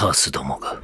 カースどもが。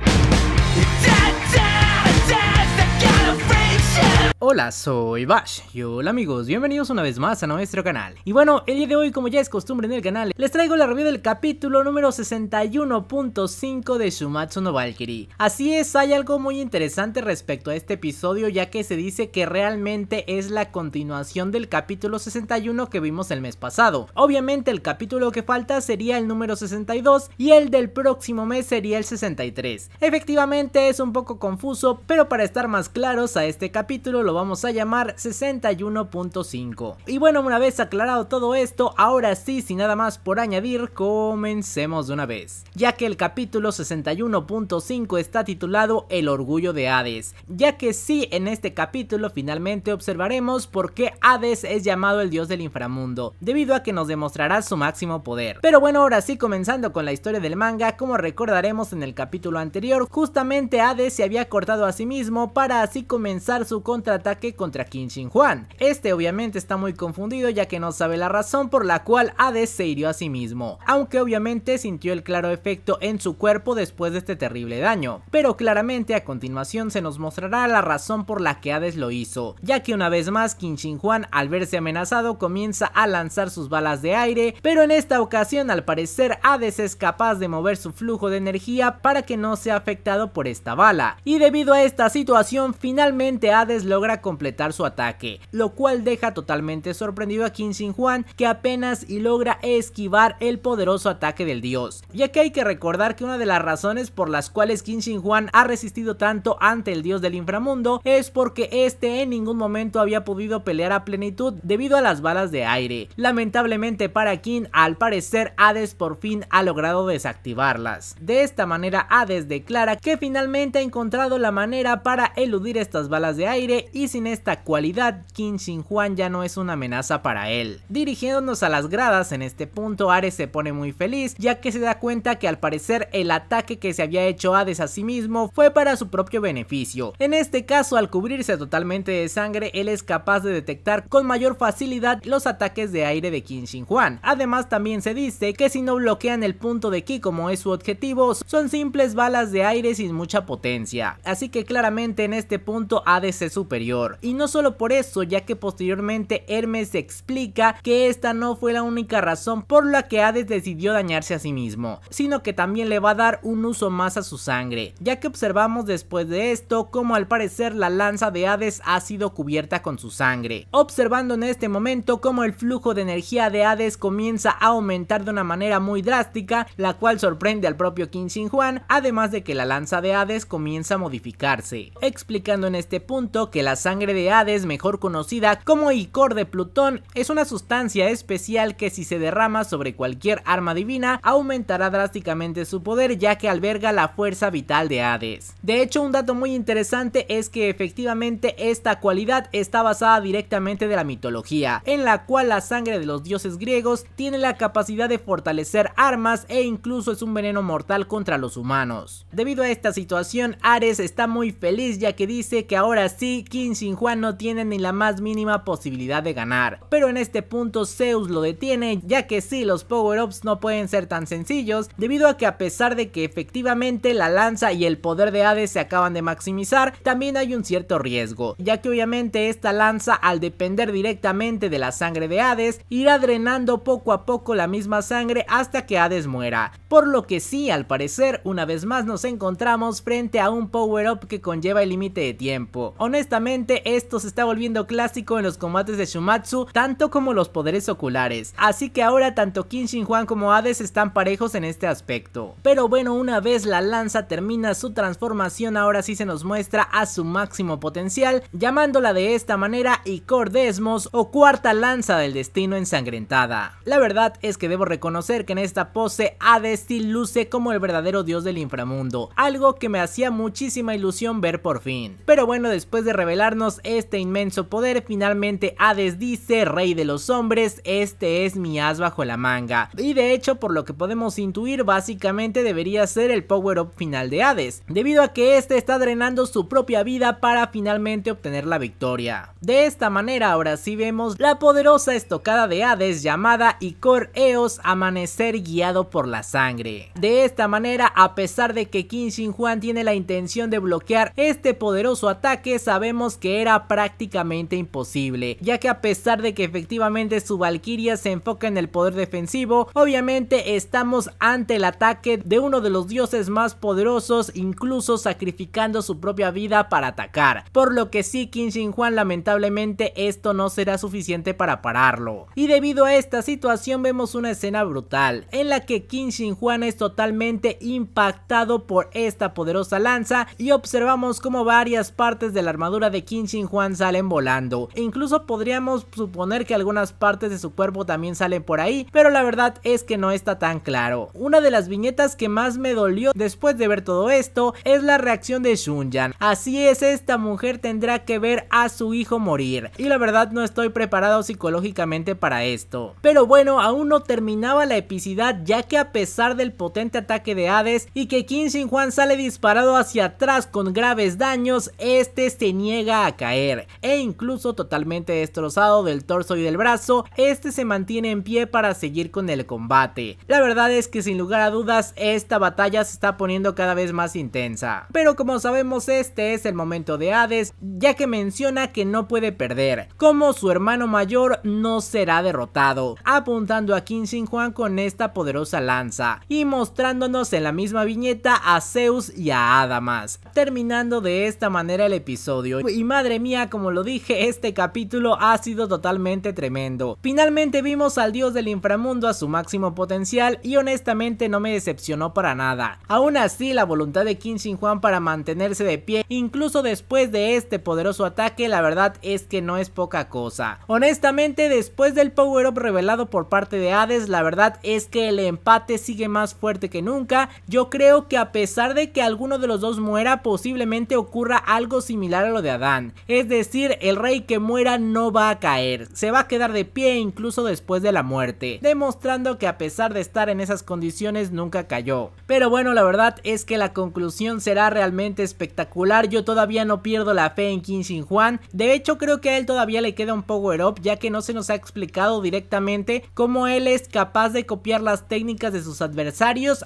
Hola, soy Bash y hola amigos, bienvenidos una vez más a nuestro canal. Y bueno, el día de hoy, como ya es costumbre en el canal, les traigo la review del capítulo número 61.5 de Shumatsu no Valkyrie. Así es, hay algo muy interesante respecto a este episodio, ya que se dice que realmente es la continuación del capítulo 61 que vimos el mes pasado. Obviamente el capítulo que falta sería el número 62 y el del próximo mes sería el 63. Efectivamente es un poco confuso, pero para estar más claros a este capítulo lo vamos a llamar 61.5. Y bueno, una vez aclarado todo esto, ahora sí, sin nada más por añadir, comencemos de una vez. Ya que el capítulo 61.5 está titulado El orgullo de Hades. Ya que sí, en este capítulo finalmente observaremos por qué Hades es llamado el dios del inframundo, debido a que nos demostrará su máximo poder. Pero bueno, ahora sí, comenzando con la historia del manga, como recordaremos en el capítulo anterior, justamente Hades se había cortado a sí mismo para así comenzar su contra ataque contra Qin Shin Juan. Este obviamente está muy confundido ya que no sabe la razón por la cual Hades se hirió a sí mismo, aunque obviamente sintió el claro efecto en su cuerpo después de este terrible daño, pero claramente a continuación se nos mostrará la razón por la que Hades lo hizo, ya que una vez más Qin Shin Juan al verse amenazado comienza a lanzar sus balas de aire, pero en esta ocasión al parecer Hades es capaz de mover su flujo de energía para que no sea afectado por esta bala, y debido a esta situación finalmente Hades logra completar su ataque, lo cual deja totalmente sorprendido a Qin Sin Juan, que apenas y logra esquivar el poderoso ataque del dios, ya que hay que recordar que una de las razones por las cuales Qin Sin Juan ha resistido tanto ante el dios del inframundo es porque este en ningún momento había podido pelear a plenitud debido a las balas de aire. Lamentablemente para Qin, al parecer Hades por fin ha logrado desactivarlas. De esta manera Hades declara que finalmente ha encontrado la manera para eludir estas balas de aire y sin esta cualidad Kim shin Juan ya no es una amenaza para él. Dirigiéndonos a las gradas en este punto Ares se pone muy feliz ya que se da cuenta que al parecer el ataque que se había hecho Hades a sí mismo fue para su propio beneficio. En este caso al cubrirse totalmente de sangre él es capaz de detectar con mayor facilidad los ataques de aire de Kim shin Juan. Además también se dice que si no bloquean el punto de Ki como es su objetivo son simples balas de aire sin mucha potencia. Así que claramente en este punto Hades es superior y no solo por eso, ya que posteriormente Hermes explica que esta no fue la única razón por la que Hades decidió dañarse a sí mismo, sino que también le va a dar un uso más a su sangre, ya que observamos después de esto como al parecer la lanza de Hades ha sido cubierta con su sangre, observando en este momento como el flujo de energía de Hades comienza a aumentar de una manera muy drástica, la cual sorprende al propio Qin Shin Juan, además de que la lanza de Hades comienza a modificarse, explicando en este punto que la sangre de Hades, mejor conocida como icor de Plutón, es una sustancia especial que si se derrama sobre cualquier arma divina aumentará drásticamente su poder ya que alberga la fuerza vital de Hades. De hecho un dato muy interesante es que efectivamente esta cualidad está basada directamente de la mitología, en la cual la sangre de los dioses griegos tiene la capacidad de fortalecer armas e incluso es un veneno mortal contra los humanos. Debido a esta situación Ares está muy feliz ya que dice que ahora sí sin Juan no tienen ni la más mínima posibilidad de ganar. Pero en este punto Zeus lo detiene ya que si los power-ups no pueden ser tan sencillos debido a que a pesar de que efectivamente la lanza y el poder de Hades se acaban de maximizar, también hay un cierto riesgo, ya que obviamente esta lanza al depender directamente de la sangre de Hades irá drenando poco a poco la misma sangre hasta que Hades muera. Por lo que sí, al parecer, una vez más nos encontramos frente a un power-up que conlleva el límite de tiempo. Honestamente, esto se está volviendo clásico en los combates de Shumatsu, tanto como los poderes oculares. Así que ahora tanto King Juan como Hades están parejos en este aspecto. Pero bueno, una vez la lanza termina su transformación, ahora sí se nos muestra a su máximo potencial, llamándola de esta manera Icordesmos o cuarta lanza del destino ensangrentada. La verdad es que debo reconocer que en esta pose Hades este luce como el verdadero dios del inframundo, algo que me hacía muchísima ilusión ver por fin. Pero bueno, después de revelarnos este inmenso poder, finalmente Hades dice, rey de los hombres, este es mi as bajo la manga. Y de hecho, por lo que podemos intuir, básicamente debería ser el power-up final de Hades, debido a que este está drenando su propia vida para finalmente obtener la victoria. De esta manera, ahora sí vemos la poderosa estocada de Hades llamada Icor Eos Amanecer guiado por la sangre de esta manera, a pesar de que Qin Xin Juan tiene la intención de bloquear este poderoso ataque, sabemos que era prácticamente imposible, ya que a pesar de que efectivamente su Valkyria se enfoca en el poder defensivo, obviamente estamos ante el ataque de uno de los dioses más poderosos, incluso sacrificando su propia vida para atacar, por lo que sí Qin Xin Juan lamentablemente esto no será suficiente para pararlo. Y debido a esta situación vemos una escena brutal, en la que Qin Juan es totalmente impactado por esta poderosa lanza y observamos como varias partes de la armadura de Qin Shin Juan salen volando. E incluso podríamos suponer que algunas partes de su cuerpo también salen por ahí, pero la verdad es que no está tan claro. Una de las viñetas que más me dolió después de ver todo esto es la reacción de Yan Así es, esta mujer tendrá que ver a su hijo morir. Y la verdad no estoy preparado psicológicamente para esto. Pero bueno, aún no terminaba la epicidad ya que a pesar del potente ataque de Hades y que King Sin Juan sale disparado hacia atrás con graves daños, este se niega a caer e incluso totalmente destrozado del torso y del brazo, este se mantiene en pie para seguir con el combate. La verdad es que sin lugar a dudas esta batalla se está poniendo cada vez más intensa. Pero como sabemos este es el momento de Hades ya que menciona que no puede perder, como su hermano mayor no será derrotado, apuntando a King Sin Juan con esta poderosa lanza y mostrándonos en la misma viñeta a Zeus y a Adamas, terminando de esta manera el episodio. Y madre mía, como lo dije, este capítulo ha sido totalmente tremendo. Finalmente vimos al dios del inframundo a su máximo potencial y honestamente no me decepcionó para nada. Aún así, la voluntad de kim Sin Juan para mantenerse de pie, incluso después de este poderoso ataque, la verdad es que no es poca cosa. Honestamente, después del power-up revelado por parte de Hades, la verdad es que el empate sigue más fuerte que nunca. Yo creo que a pesar de que alguno de los dos muera, posiblemente ocurra algo similar a lo de Adán. Es decir, el rey que muera no va a caer, se va a quedar de pie incluso después de la muerte, demostrando que a pesar de estar en esas condiciones nunca cayó. Pero bueno, la verdad es que la conclusión será realmente espectacular, yo todavía no pierdo la fe en King Sin Juan de hecho creo que a él todavía le queda un power up ya que no se nos ha explicado directamente cómo él es capaz de copiar las técnicas de sus adversarios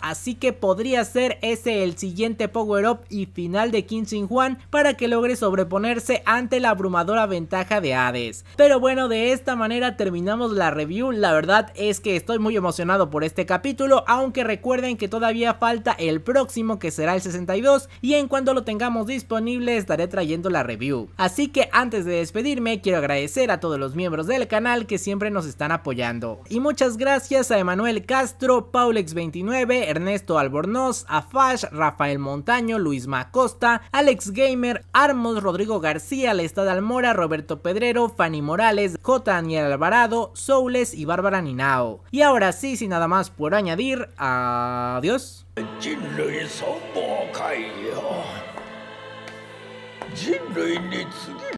así que podría ser ese el siguiente power up y final de Kim Sin Juan para que logre sobreponerse ante la abrumadora ventaja de Hades. Pero bueno, de esta manera terminamos la review, la verdad es que estoy muy emocionado por este capítulo, aunque recuerden que todavía falta el próximo que será el 62 y en cuanto lo tengamos disponible estaré trayendo la review. Así que antes de despedirme quiero agradecer a todos los miembros del canal que siempre nos están apoyando. Y muchas gracias a Emanuel Castro, Paulex 29, Ernesto Albornoz, Afash, Rafael Montaño, Luis Macosta, Alex Gamer, Armos, Rodrigo García, Lestad Almora, Roberto Pedrero, Fanny Morales, J. Daniel Alvarado, Soules y Bárbara Ninao. Y ahora sí, sin nada más por añadir, adiós.